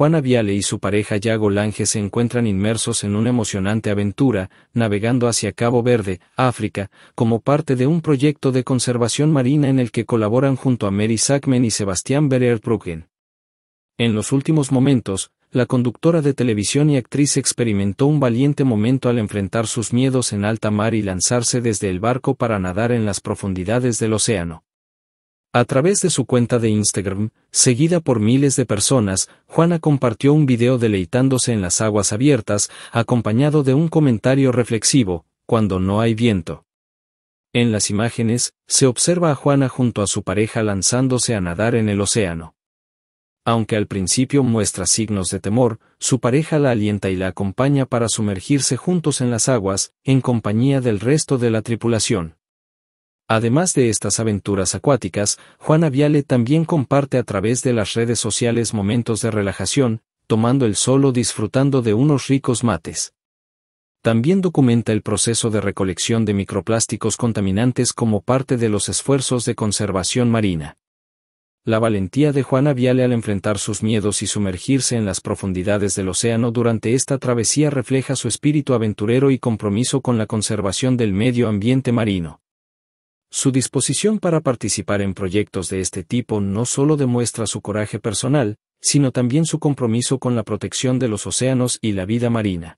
Juana Viale y su pareja Yago Lange se encuentran inmersos en una emocionante aventura, navegando hacia Cabo Verde, África, como parte de un proyecto de conservación marina en el que colaboran junto a Mary Sackman y Sebastián berer bruggen En los últimos momentos, la conductora de televisión y actriz experimentó un valiente momento al enfrentar sus miedos en alta mar y lanzarse desde el barco para nadar en las profundidades del océano. A través de su cuenta de Instagram, seguida por miles de personas, Juana compartió un video deleitándose en las aguas abiertas, acompañado de un comentario reflexivo, cuando no hay viento. En las imágenes, se observa a Juana junto a su pareja lanzándose a nadar en el océano. Aunque al principio muestra signos de temor, su pareja la alienta y la acompaña para sumergirse juntos en las aguas, en compañía del resto de la tripulación. Además de estas aventuras acuáticas, Juana Viale también comparte a través de las redes sociales momentos de relajación, tomando el sol o disfrutando de unos ricos mates. También documenta el proceso de recolección de microplásticos contaminantes como parte de los esfuerzos de conservación marina. La valentía de Juana Viale al enfrentar sus miedos y sumergirse en las profundidades del océano durante esta travesía refleja su espíritu aventurero y compromiso con la conservación del medio ambiente marino. Su disposición para participar en proyectos de este tipo no solo demuestra su coraje personal, sino también su compromiso con la protección de los océanos y la vida marina.